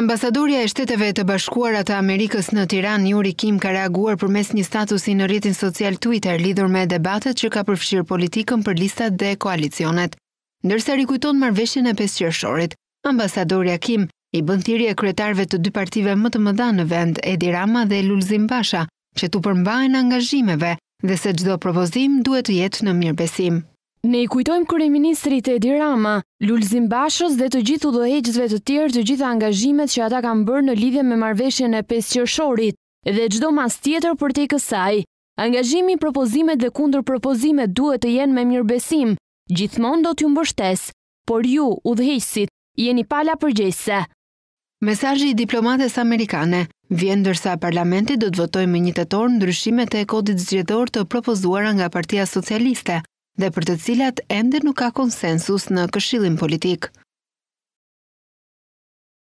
Ambasadorja e shteteve të bashkuarat të Amerikës në Tiran, Njuri Kim, ka reaguar për mes një statusi në rritin social Twitter lidhur me debatet që ka përfshirë politikën për listat dhe koalicionet. Ndërsa rikujton marveshjen e 5 ambasadorja Kim i bënd e kretarve të dy partive më të mëdha në vend, Edi Rama dhe Lulzim Basha, që të përmbajnë angazhimeve dhe se gjdo propozim duhet të jetë në mirëbesim. Ne i kujtojmë kryeministrit Edi Rama, Lulzim Bashës dhe të gjithë udhëheqësve të tjerë të gjitha angazhimet që ata kanë bërë në lidhje me marrëveshjen e 5 qershorit dhe çdo mas tjetër për tek kësaj. Angazhimi, propozimet dhe propozimet duhet të jenë me mirëbesim. Gjithmonë do t'ju mbështes, por ju, udhëheqësit, jeni pala përgjegjëse. Mesazhi i diplomatës amerikane vjen ndërsa parlamenti do të votojë me një tetor ndryshimet e kodit zgjedhor të propozuara nga Partia Socialiste dhe për të cilat ende nuk ka konsensus në Këshillin Politik.